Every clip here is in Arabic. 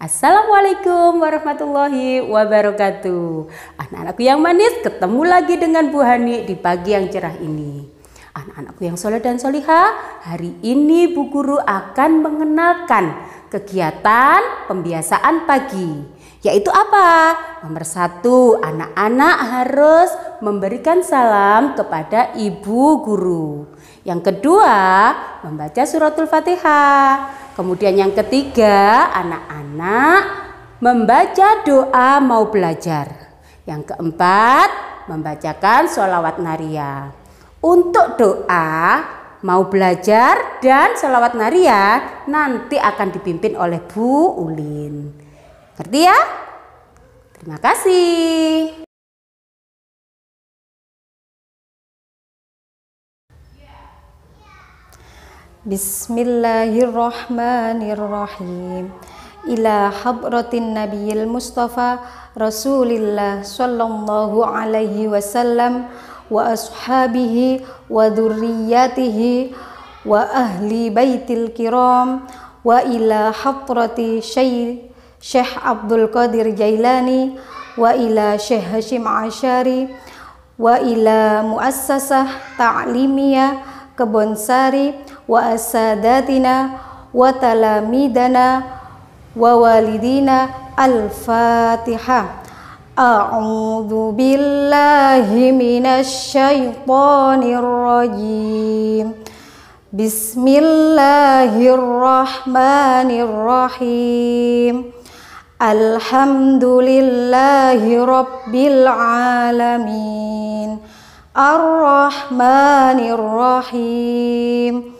Assalamualaikum warahmatullahi wabarakatuh. Anak-anakku yang manis, ketemu lagi dengan Bu Hani di pagi yang cerah ini. Anak-anakku yang soleh dan soliha, hari ini Bu Guru akan mengenalkan kegiatan pembiasaan pagi. Yaitu apa? Nomor satu, anak-anak harus memberikan salam kepada ibu guru. Yang kedua, membaca suratul fatihah. Kemudian yang ketiga, anak-anak membaca doa mau belajar. Yang keempat, membacakan sholawat naria. Untuk doa, mau belajar dan sholawat naria nanti akan dipimpin oleh Bu Ulin. Ngerti ya? Terima kasih. بسم الله الرحمن الرحيم إلى حضرة النبي المصطفى رسول الله صلى الله عليه وسلم وأصحابه وذرياته وأهل بيت الكرام وإلى حضرة شيخ شيخ عبد القادر جيلاني وإلى شيخ هشيم عشاري وإلى مؤسسة تعليمية كبنساري وأساداتنا وتلاميذنا ووالدينا الفاتحة أعوذ بالله من الشيطان الرجيم بسم الله الرحمن الرحيم الحمد لله رب العالمين الرحمن الرحيم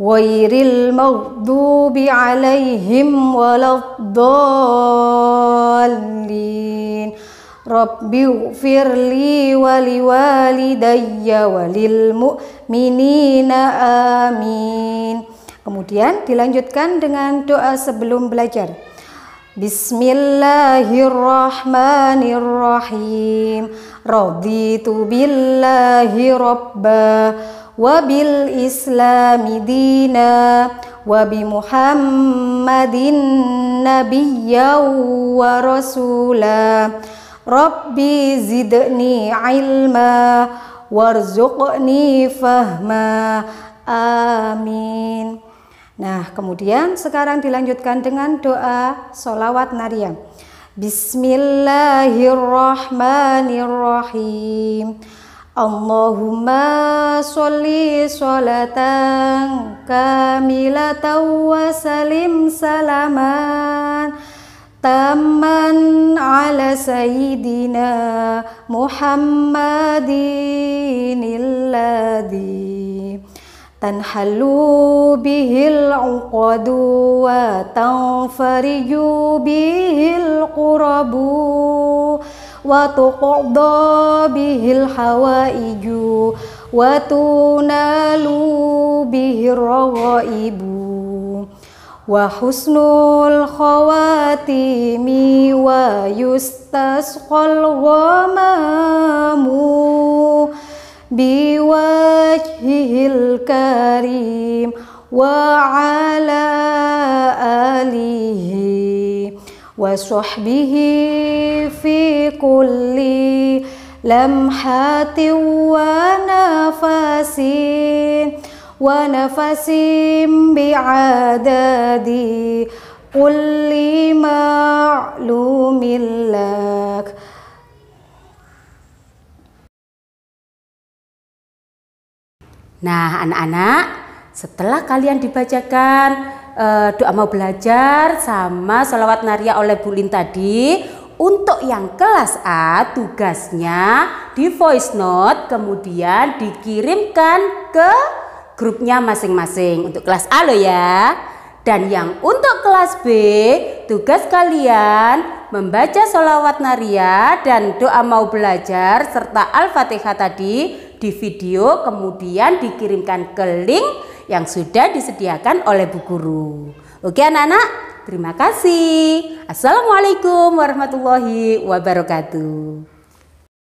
غير المغضوب عليهم ولا الضالين رب اغفر لي ولوالدي وللمؤمنين آمين Kemudian dilanjutkan dengan doa sebelum belajar. Bismillahirrahmanirrahim. Raditu billahi rabbah wabil islami dina wabi muhammadin nabiyya wa rasula rabbi zidni ilma warzuqni fahma amin Nah, kemudian sekarang dilanjutkan dengan doa solawat nariam. Bismillahirrahmanirrahim. Allahumma sholli sholatan kamilatan wa salim salaman tamman ala sayyidina Muhammadin illadhi tanhalu bihil uqadu wa tanfariju bihil qurabu وتقضى به الحوائج وتنال به الرغائب وحسن الخواتيم ويستسقى الغمام بوجهه الكريم وعلى آله وصحبه في كل لمحة ونفس ونفس بعدد كل معلوم لك Nah, anak-anak, Setelah kalian dibacakan uh, doa mau belajar sama sholawat naria oleh Bulin tadi, untuk yang kelas A tugasnya di voice note kemudian dikirimkan ke grupnya masing-masing untuk kelas A lo ya. Dan yang untuk kelas B tugas kalian membaca sholawat naria dan doa mau belajar serta al-fatihah tadi di video kemudian dikirimkan ke link yang sudah disediakan oleh Bu Guru. Oke anak-anak, terima kasih. Assalamualaikum warahmatullahi wabarakatuh.